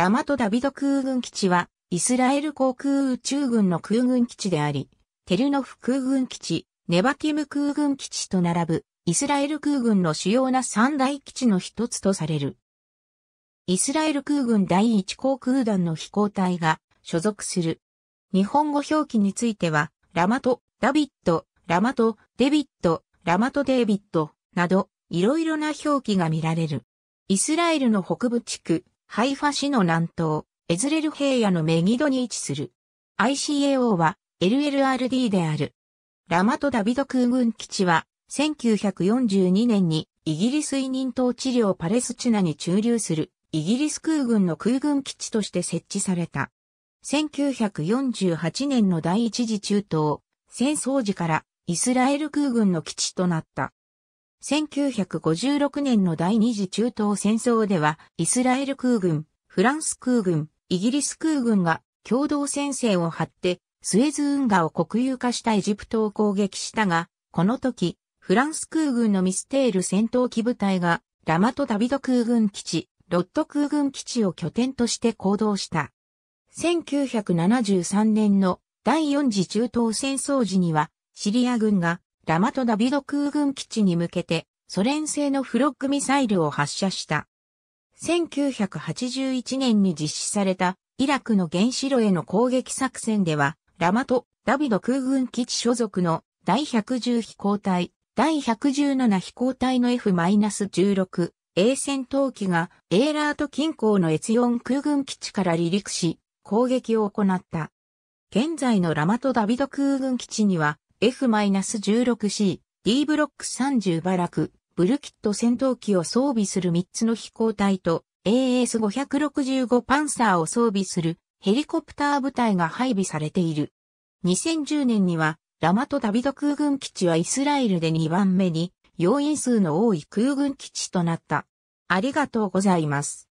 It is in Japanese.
ラマトダビド空軍基地は、イスラエル航空宇宙軍の空軍基地であり、テルノフ空軍基地、ネバティム空軍基地と並ぶ、イスラエル空軍の主要な三大基地の一つとされる。イスラエル空軍第一航空団の飛行隊が所属する。日本語表記については、ラマト、ダビット、ラマト、デビット、ラマトデイビット、など、いろいろな表記が見られる。イスラエルの北部地区、ハイファ市の南東、エズレル平野のメギドに位置する。ICAO は LLRD である。ラマトダビド空軍基地は1942年にイギリス委任統治領パレスチナに駐留するイギリス空軍の空軍基地として設置された。1948年の第一次中東戦争時からイスラエル空軍の基地となった。1956年の第二次中東戦争では、イスラエル空軍、フランス空軍、イギリス空軍が共同戦線を張って、スエズ運河を国有化したエジプトを攻撃したが、この時、フランス空軍のミステール戦闘機部隊が、ラマトダビド空軍基地、ロット空軍基地を拠点として行動した。1973年の第4次中東戦争時には、シリア軍がラマトダビド空軍基地に向けて、ソ連製のフロッグミサイルを発射した。1981年に実施されたイラクの原子炉への攻撃作戦では、ラマト・ダビド空軍基地所属の第110飛行隊、第117飛行隊の F-16 A 戦闘機がエーラート近郊の越4空軍基地から離陸し、攻撃を行った。現在のラマト・ダビド空軍基地には F-16C、D ブロック30バラク、ブルキット戦闘機を装備する3つの飛行隊と AS565 パンサーを装備するヘリコプター部隊が配備されている。2010年にはラマトダビド空軍基地はイスラエルで2番目に要員数の多い空軍基地となった。ありがとうございます。